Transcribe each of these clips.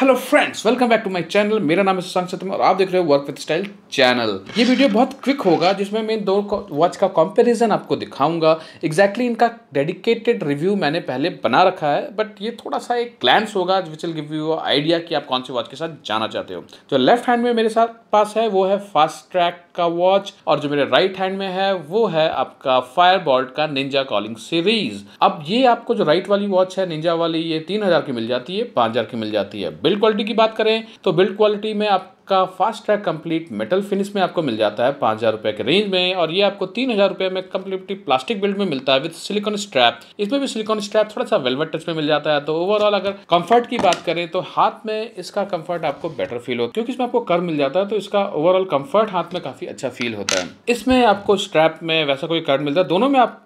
hello friends welcome back to my channel मेरा नाम है सुशांत शर्मा और आप देख रहे हो वर्क विद स्टाइल चैनल ये वीडियो बहुत क्विक होगा जिसमें मैं दो वॉच का कंपैरिजन आपको दिखाऊंगा एग्जैक्टली exactly इनका डेडिकेटेड रिव्यू मैंने पहले बना रखा है बट ये थोड़ा सा एक ग्लैंस होगा which will give you idea कि आप कौन से वॉच के साथ जाना चाहते हो जो लेफ्ट हैंड में मेरे साथ पास है वो है फास्ट ट्रैक का वॉच और जो मेरे राइट right हैंड में है वो है आपका फायर का निंजा कॉलिंग सीरीज अब ये आपको जो राइट वाली वॉच है निंजा वाली ये तीन की मिल जाती है पाँच की मिल जाती है बिल्ड क्वालिटी की बात करें तो बिल्ड क्वालिटी में आप का fast track complete metal finish में आपको मिल जाता है पाँच हज़ार रुपये के रेंज में और ये आपको तीन हज़ार रुपये में कम्प्लीटली प्लास्टिक बिल्ड में मिलता है विद सिलिकॉन स्ट्रैप इसमें भी सिलिकॉन स्ट्रैप थोड़ा सा वेलवेट टच में मिल जाता है तो ओवरऑल अगर कंफर्ट की बात करें तो हाथ में इसका कंफर्ट आपको बेटर फील होता है क्योंकि इसमें आपको कर मिल जाता है तो इसका ओवरऑल कंफर्ट हाथ में काफ़ी अच्छा फील होता है इसमें आपको स्ट्रैप में वैसा कोई कर्ड मिलता है दोनों में आप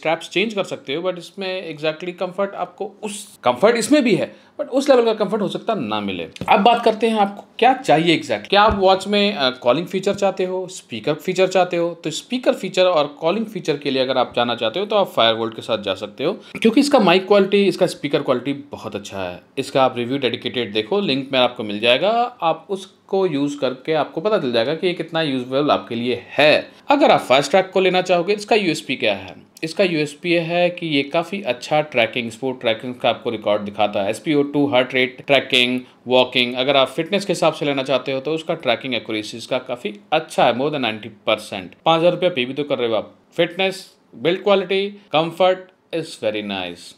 स्ट्रैप्स चेंज कर सकते हो बट इसमें एग्जैक्टली कंफर्ट आपको उस कम्फर्ट इसमें भी है बट उस लेवल का कंफर्ट हो सकता ना मिले अब बात करते हैं आपको क्या चाहिए एग्जैक्ट क्या आप वॉच में कॉलिंग फीचर चाहते हो स्पीकर फीचर चाहते हो तो स्पीकर फीचर और कॉलिंग फीचर के लिए अगर आप जाना चाहते हो तो आप फायर के साथ जा सकते हो क्योंकि इसका माइक क्वालिटी इसका स्पीकर क्वालिटी बहुत अच्छा है इसका आप रिव्यू डेडिकेटेड देखो लिंक में आपको मिल जाएगा आप उस को यूज़ करके आपको पता चल जाएगा कि ये कितना यूजफुल आपके लिए है अगर आप फास्ट ट्रैक को लेना चाहोगे इसका यूएसपी क्या है इसका यूएसपी है कि ये काफ़ी अच्छा ट्रैकिंग स्पोर्ट ट्रैकिंग का आपको रिकॉर्ड दिखाता है S P two heart rate tracking walking अगर आप फिटनेस के हिसाब से लेना चाहते हो तो उसका ट्रैकिंग एक्यूरेसी इसका काफ़ी अच्छा है मोर देन नाइन्टी परसेंट पाँच हज़ार रुपया पे भी तो कर रहे हो आप fitness build quality comfort is very nice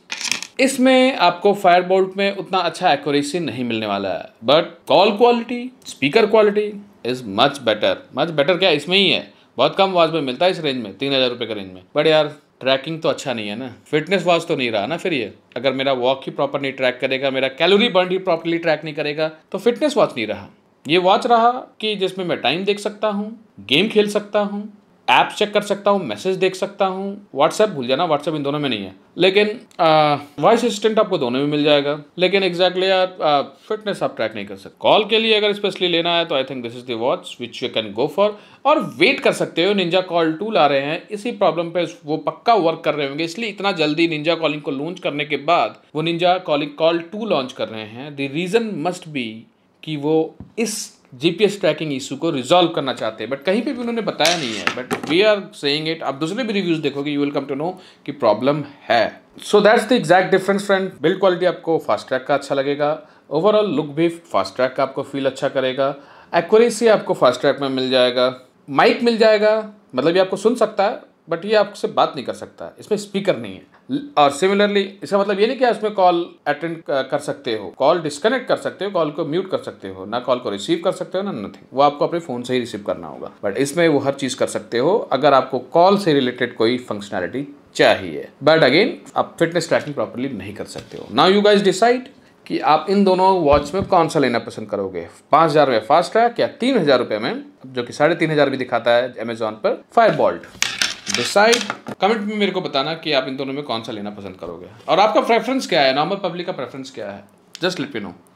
इसमें आपको फायरबोल्ट में उतना अच्छा एक्यूरेसी नहीं मिलने वाला है but call quality speaker quality is much better much better क्या इसमें ही है बहुत कम वॉच में मिलता है इस रेंज में तीन हज़ार रुपये के रेंज में बट यार ट्रैकिंग तो अच्छा नहीं है ना फिटनेस वाज तो नहीं रहा ना फिर ये अगर मेरा वॉक ही प्रॉपर नहीं ट्रैक करेगा मेरा कैलोरी बर्न ही प्रॉपरली ट्रैक नहीं करेगा तो फिटनेस वॉच नहीं रहा ये वॉच रहा कि जिसमें मैं टाइम देख सकता हूँ गेम खेल सकता हूँ ऐप्स चेक कर सकता हूँ मैसेज देख सकता हूँ व्हाट्सएप भूल जाना व्हाट्सएप इन दोनों में नहीं है लेकिन वॉइस असिस्टेंट आपको दोनों में मिल जाएगा लेकिन एग्जैक्टली यार फिटनेस आप ट्रैक नहीं कर सकते कॉल के लिए अगर स्पेशली लेना है तो I think this is the watch which you can go for और वेट कर सकते हो निंजा कॉल टू ला रहे हैं इसी प्रॉब्लम पे वो पक्का वर्क कर रहे होंगे इसलिए इतना जल्दी निंजा कॉलिंग को लॉन्च करने के बाद वो ninja calling call two launch कर रहे हैं द रीज़न मस्ट बी कि वो इस जीपीएस ट्रैकिंग इशू को रिजॉल्व करना चाहते हैं बट कहीं पे भी उन्होंने बताया नहीं है but we are saying it आप दूसरे भी रिव्यूज देखोगे you will come to know कि प्रॉब्लम है so that's the exact difference friend build quality आपको फास्ट ट्रैक का अच्छा लगेगा ओवरऑल लुक भी फास्ट ट्रैक का आपको फील अच्छा करेगा एक्यूरेसी आपको फास्ट ट्रैक में मिल जाएगा माइक मिल जाएगा मतलब ये आपको सुन सकता है बट ये आपसे बात नहीं कर सकता इसमें स्पीकर नहीं है और सिमिलरली इसका मतलब ये नहीं कि इसमें कॉल अटेंड कर सकते हो कॉल डिस्कनेक्ट कर सकते हो कॉल को म्यूट कर सकते हो ना कॉल को रिसीव कर सकते हो ना नथिंग वो आपको अपने फ़ोन से ही रिसीव करना होगा बट इसमें वो हर चीज़ कर सकते हो अगर आपको कॉल से रिलेटेड कोई फंक्शनैलिटी चाहिए बट अगेन आप फिटनेस ट्रैकिंग प्रॉपरली नहीं कर सकते हो नाउ यू गाइज डिसाइड कि आप इन दोनों वॉच में कौन सा लेना पसंद करोगे पाँच हज़ार में फास्ट ट्रैक या तीन हज़ार रुपये में जो कि साढ़े तीन हज़ार भी दिखाता है अमेजोन पर फायर बॉल्ट डिसाइड कमेंट में मेरे को बताना कि आप इन दोनों में कौन सा लेना पसंद करोगे और आपका प्रेफरेंस क्या है नॉर्मल पब्लिक का प्रेफरेंस क्या है जस्ट लिट नो